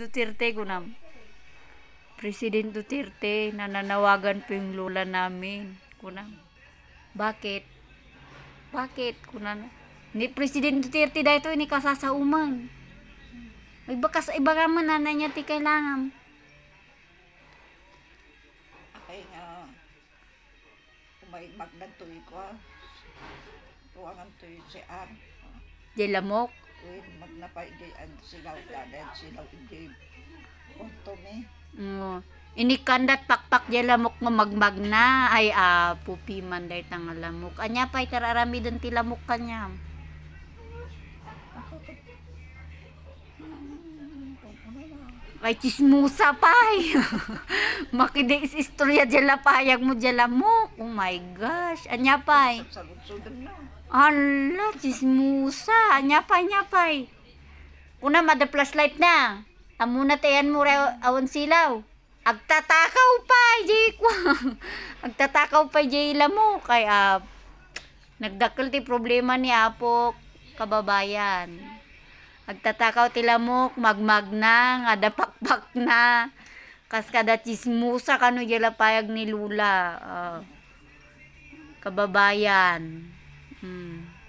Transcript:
Duterte Gunam. President Duterte, nananawagan po yung lola namin. Kunam. Bakit? Bakit? Kunan. Ni President Duterte dahito ini kasasauman. May bakas iba eh, ka man nanay niya ti kailangan. Okay nga. May magdagtuloy ko. Ah. Tuwangan tuloy si Ar. Jelamok. Uy, magnapaiday ang silaw ka, dahil silaw iday. Punto me. Oo. Ini kandat pakpak jay lamok nga magmag na ay ah, pupi man day tang lamok. Anya pa itararami dun ti lamok kanya. Kay chismusa pay. Eh. Makidi is istorya jala payag mo jala mo. Oh my gosh. Anya pay. Ala, chismusa. Anya pay, anya pay. Kuna mada flashlight na. Amuna tayan mo raw awan silaw. Agtatakaw pa, eh, Jikwa. Agtatakaw pa, eh, Jayla mo. Kaya, uh, nagdakil ti problema ni Apo, kababayan. Agtatakaw tilamok, magmag na, nga dapakpak na. Kaskada kada chismusa kano yala payag ni Lula. Uh, kababayan. Hmm.